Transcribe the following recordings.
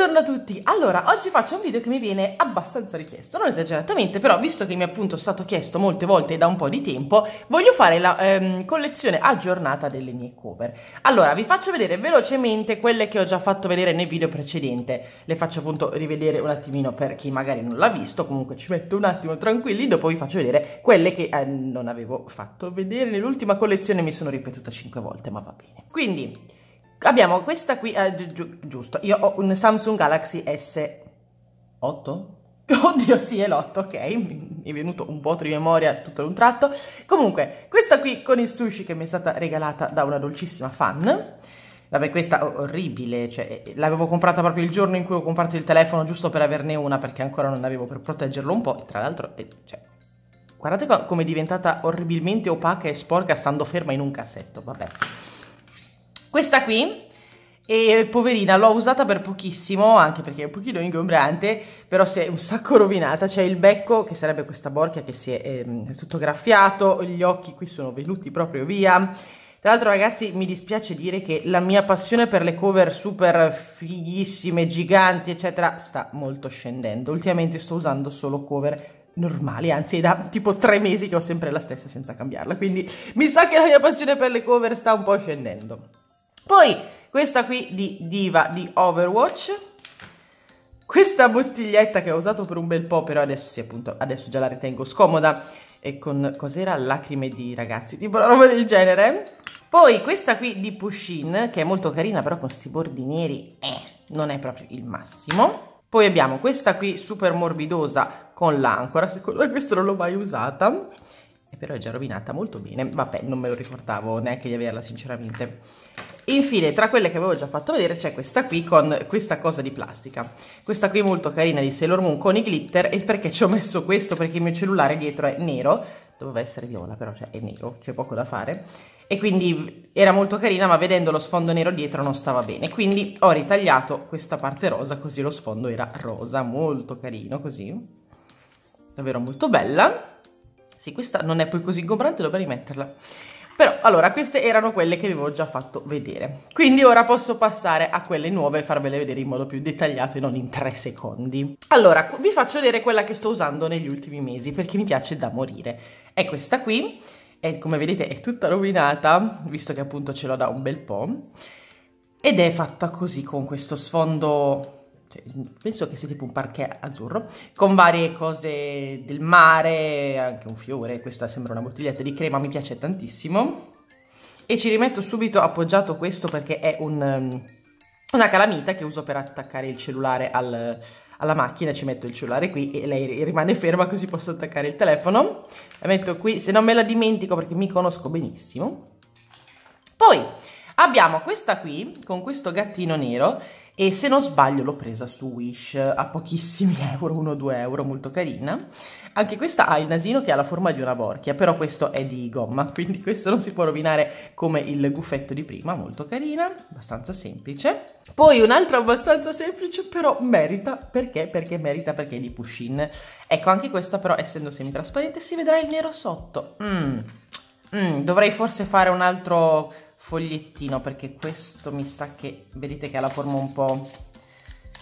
Buongiorno a tutti! Allora, oggi faccio un video che mi viene abbastanza richiesto, non esageratamente, però visto che mi è appunto stato chiesto molte volte da un po' di tempo, voglio fare la ehm, collezione aggiornata delle mie cover. Allora, vi faccio vedere velocemente quelle che ho già fatto vedere nel video precedente, le faccio appunto rivedere un attimino per chi magari non l'ha visto, comunque ci metto un attimo tranquilli, dopo vi faccio vedere quelle che eh, non avevo fatto vedere nell'ultima collezione, mi sono ripetuta 5 volte, ma va bene. Quindi abbiamo questa qui, eh, gi gi giusto, io ho un Samsung Galaxy S8? Oddio sì, è l'8, ok, mi è venuto un vuoto di memoria tutto un tratto. Comunque, questa qui con il sushi che mi è stata regalata da una dolcissima fan. Vabbè, questa è orribile, cioè, eh, l'avevo comprata proprio il giorno in cui ho comprato il telefono, giusto per averne una, perché ancora non avevo per proteggerlo un po'. tra l'altro, eh, cioè, guardate come è diventata orribilmente opaca e sporca stando ferma in un cassetto, vabbè. Questa qui, e poverina, l'ho usata per pochissimo, anche perché è un pochino ingombrante, però si è un sacco rovinata, c'è il becco, che sarebbe questa borchia che si è eh, tutto graffiato, gli occhi qui sono venuti proprio via, tra l'altro ragazzi mi dispiace dire che la mia passione per le cover super fighissime, giganti eccetera sta molto scendendo. Ultimamente sto usando solo cover normali, anzi è da tipo tre mesi che ho sempre la stessa senza cambiarla, quindi mi sa che la mia passione per le cover sta un po' scendendo. Poi questa qui di Diva di Overwatch. Questa bottiglietta che ho usato per un bel po', però adesso sì, appunto, adesso già la ritengo scomoda. E con, cos'era? Lacrime di ragazzi, tipo una roba del genere. Poi questa qui di Pushin, che è molto carina, però con questi bordi neri, eh, non è proprio il massimo. Poi abbiamo questa qui super morbidosa con l'ancora, secondo me questa non l'ho mai usata però è già rovinata molto bene vabbè non me lo ricordavo neanche di averla sinceramente infine tra quelle che avevo già fatto vedere c'è questa qui con questa cosa di plastica questa qui molto carina di Sailor Moon con i glitter e perché ci ho messo questo perché il mio cellulare dietro è nero doveva essere viola però cioè, è nero c'è poco da fare e quindi era molto carina ma vedendo lo sfondo nero dietro non stava bene quindi ho ritagliato questa parte rosa così lo sfondo era rosa molto carino così davvero molto bella sì, questa non è poi così ingombrante, dovrei metterla. Però, allora, queste erano quelle che vi avevo già fatto vedere. Quindi ora posso passare a quelle nuove e farvele vedere in modo più dettagliato e non in tre secondi. Allora, vi faccio vedere quella che sto usando negli ultimi mesi, perché mi piace da morire. È questa qui, e come vedete è tutta rovinata, visto che appunto ce l'ho da un bel po', ed è fatta così, con questo sfondo cioè, penso che sia tipo un parquet azzurro, con varie cose del mare, anche un fiore, questa sembra una bottiglietta di crema, mi piace tantissimo. E ci rimetto subito appoggiato questo perché è un, um, una calamita che uso per attaccare il cellulare al, alla macchina, ci metto il cellulare qui e lei rimane ferma così posso attaccare il telefono. La metto qui, se non me la dimentico perché mi conosco benissimo. Poi abbiamo questa qui con questo gattino nero e se non sbaglio l'ho presa su Wish a pochissimi euro, 1-2 euro, molto carina. Anche questa ha il nasino che ha la forma di una borchia, però questo è di gomma, quindi questo non si può rovinare come il guffetto di prima, molto carina, abbastanza semplice. Poi un'altra abbastanza semplice, però merita, perché? Perché merita perché è di Pushin. Ecco, anche questa però essendo semitrasparente si vedrà il nero sotto. Mm. Mm, dovrei forse fare un altro fogliettino perché questo mi sa che vedete che ha la forma un po'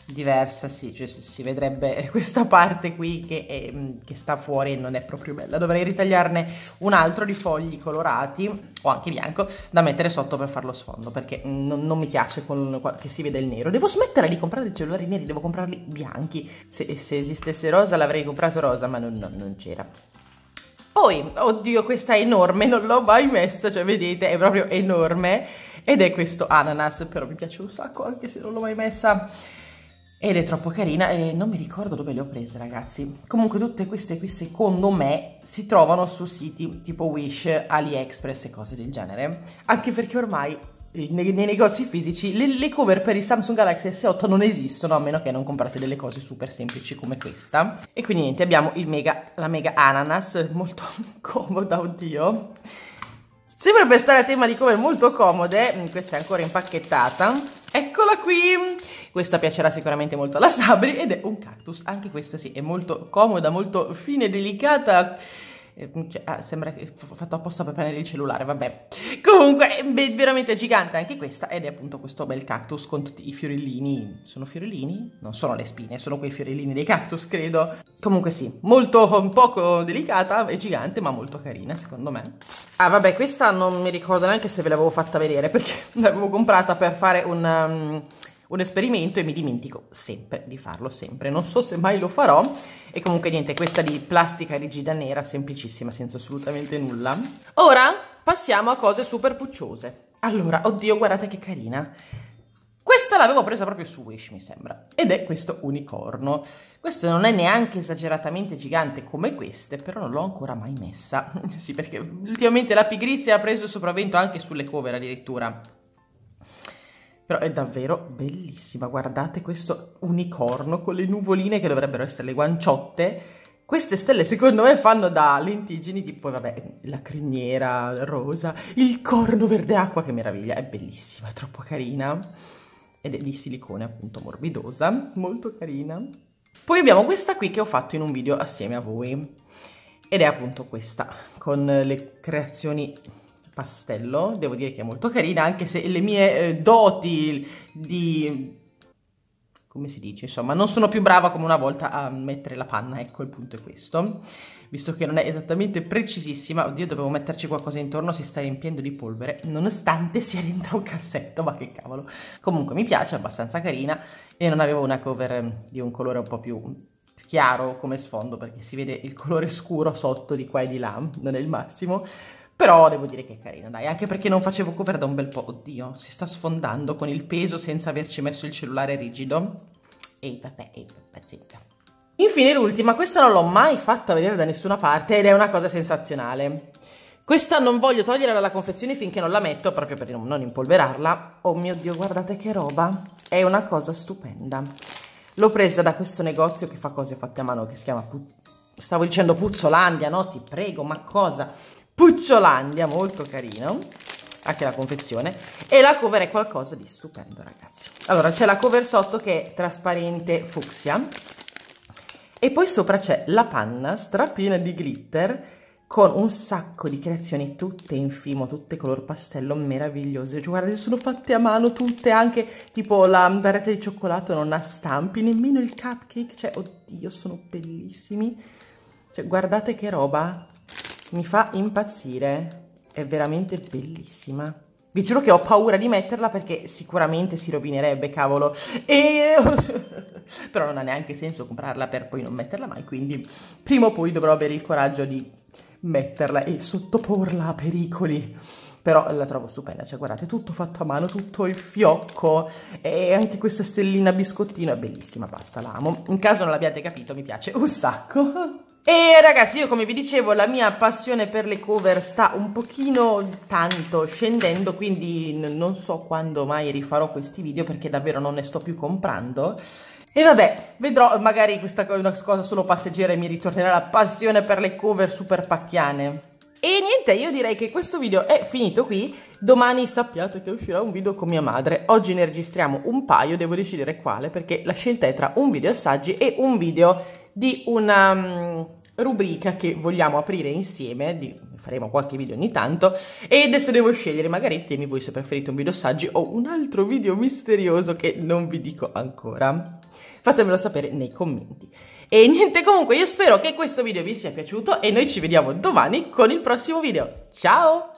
diversa sì cioè si vedrebbe questa parte qui che, è, mm, che sta fuori e non è proprio bella dovrei ritagliarne un altro di fogli colorati o anche bianco da mettere sotto per farlo sfondo perché mm, non, non mi piace con, che si veda il nero devo smettere di comprare i cellulari neri devo comprarli bianchi se, se esistesse rosa l'avrei comprato rosa ma non, non, non c'era poi, oddio, questa è enorme, non l'ho mai messa, cioè vedete, è proprio enorme. Ed è questo ananas, però mi piace un sacco anche se non l'ho mai messa. Ed è troppo carina e non mi ricordo dove le ho prese ragazzi. Comunque tutte queste qui secondo me si trovano su siti tipo Wish, AliExpress e cose del genere. Anche perché ormai nei, nei negozi fisici le, le, cover per il Samsung Galaxy S8 non esistono a meno che non comprate delle cose super semplici come questa e quindi niente abbiamo mega, la mega ananas molto comoda oddio sempre per stare a tema di cover molto comode mm, questa è ancora impacchettata eccola qui questa piacerà sicuramente molto alla Sabri ed è un cactus anche questa sì è molto comoda molto fine delicata Ehm, cioè, ah, sembra che fatto apposta per prendere il cellulare, vabbè. Comunque è veramente gigante anche questa ed è appunto questo bel cactus con tutti i fiorellini. Sono fiorellini? Non sono le spine, sono quei fiorellini dei cactus, credo. Comunque sì, molto un poco delicata e gigante, ma molto carina, secondo me. Ah, vabbè, questa non mi ricordo neanche se ve l'avevo fatta vedere perché l'avevo comprata per fare un um, un esperimento e mi dimentico sempre di farlo sempre non so se mai lo farò e comunque niente questa di plastica rigida nera semplicissima senza assolutamente nulla ora passiamo a cose super pucciose allora oddio guardate che carina questa l'avevo presa proprio su Wish mi sembra ed è questo unicorno questo non è neanche esageratamente gigante come queste però non l'ho ancora mai messa sì perché ultimamente la pigrizia ha preso il sopravvento anche sulle cover addirittura però è davvero bellissima. Guardate questo unicorno con le nuvoline che dovrebbero essere le guanciotte. Queste stelle secondo me fanno da lentigini tipo, vabbè, la criniera rosa, il corno verde acqua, che meraviglia, è bellissima, è troppo carina. Ed è di silicone appunto morbidosa, molto carina. Poi abbiamo questa qui che ho fatto in un video assieme a voi. Ed è appunto questa, con le creazioni pastello, devo dire che è molto carina, anche se le mie eh, doti di... come si dice, insomma, non sono più brava come una volta a mettere la panna, ecco il punto è questo. Visto che non è esattamente precisissima, oddio dovevo metterci qualcosa intorno, si sta riempiendo di polvere, nonostante sia dentro un cassetto, ma che cavolo. Comunque mi piace, è abbastanza carina e non avevo una cover mm, di un colore un po' più chiaro come sfondo perché si vede il colore scuro sotto di qua e di là, non è il massimo, però devo dire che è carina, dai, anche perché non facevo cover da un bel po'. Oddio, si sta sfondando con il peso senza averci messo il cellulare rigido. E vabbè, e pazienza. Infine l'ultima, questa non l'ho mai fatta vedere da nessuna parte ed è una cosa sensazionale. Questa non voglio togliere dalla confezione finché non la metto, proprio per non impolverarla. Oh mio Dio, guardate che roba! È una cosa stupenda. L'ho presa da questo negozio che fa cose fatte a mano, che si chiama... Stavo dicendo Puzzolandia, no? Ti prego, ma cosa? Pucciolandia, molto carino anche la confezione e la cover è qualcosa di stupendo ragazzi allora c'è la cover sotto che è trasparente fucsia e poi sopra c'è la panna strapiena di glitter con un sacco di creazioni tutte in fimo, tutte color pastello, meravigliose. Cioè, guardate, sono fatte a mano tutte, anche tipo la barretta di cioccolato non ha stampi, nemmeno il cupcake, cioè, oddio, sono bellissimi. Cioè, guardate che roba, mi fa impazzire, è veramente bellissima. Vi giuro che ho paura di metterla perché sicuramente si rovinerebbe, cavolo. E... Però non ha neanche senso comprarla per poi non metterla mai, quindi prima o poi dovrò avere il coraggio di metterla e sottoporla a pericoli. Però la trovo stupenda, cioè guardate, tutto fatto a mano, tutto il fiocco e anche questa stellina biscottino è bellissima, basta, l'amo. In caso non l'abbiate capito, mi piace un sacco. E ragazzi, io come vi dicevo, la mia passione per le cover sta un pochino tanto scendendo, quindi non so quando mai rifarò questi video perché davvero non ne sto più comprando. E vabbè, vedrò, magari questa è una cosa solo passeggera e mi ritornerà la passione per le cover super pacchiane. E niente, io direi che questo video è finito qui. Domani sappiate che uscirà un video con mia madre. Oggi ne registriamo un paio, devo decidere quale, perché la scelta è tra un video assaggi e un video di una... Mm, rubrica che vogliamo aprire insieme, di, faremo qualche video ogni tanto, e adesso devo scegliere magari temi voi se preferite un video saggi o un altro video misterioso che non vi dico ancora. Fatemelo sapere nei commenti. E niente, comunque io spero che questo video vi sia piaciuto e noi ci vediamo domani con il prossimo video. Ciao!